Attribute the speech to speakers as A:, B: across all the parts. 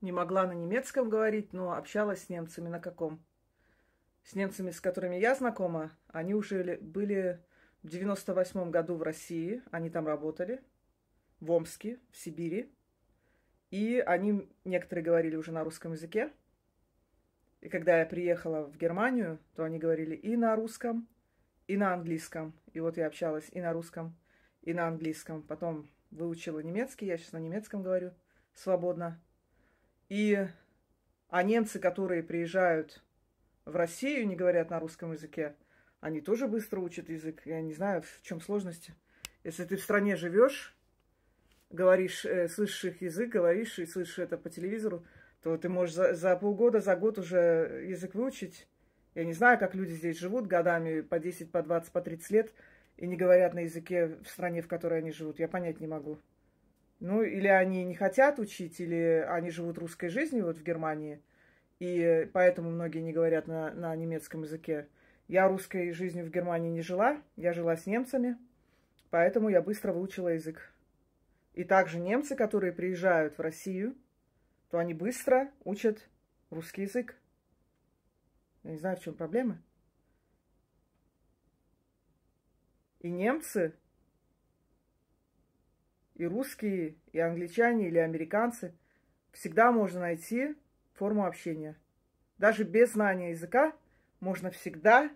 A: Не могла на немецком говорить, но общалась с немцами на каком? С немцами, с которыми я знакома, они уже были в 98 году в России, они там работали, в Омске, в Сибири. И они, некоторые говорили уже на русском языке. И когда я приехала в Германию, то они говорили и на русском, и на английском. И вот я общалась и на русском, и на английском. Потом выучила немецкий, я сейчас на немецком говорю свободно. И, а немцы, которые приезжают в Россию, не говорят на русском языке, они тоже быстро учат язык. Я не знаю, в чем сложности. Если ты в стране живешь, говоришь, э, слышишь их язык, говоришь и слышишь это по телевизору, то ты можешь за, за полгода, за год уже язык выучить. Я не знаю, как люди здесь живут годами, по 10, по 20, по 30 лет, и не говорят на языке в стране, в которой они живут. Я понять не могу. Ну, или они не хотят учить, или они живут русской жизнью вот в Германии, и поэтому многие не говорят на, на немецком языке. Я русской жизнью в Германии не жила, я жила с немцами, поэтому я быстро выучила язык. И также немцы, которые приезжают в Россию, то они быстро учат русский язык. Я не знаю, в чем проблема. И немцы и русские, и англичане, или американцы. Всегда можно найти форму общения. Даже без знания языка можно всегда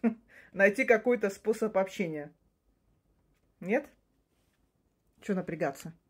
A: найти какой-то способ общения. Нет? Чего напрягаться?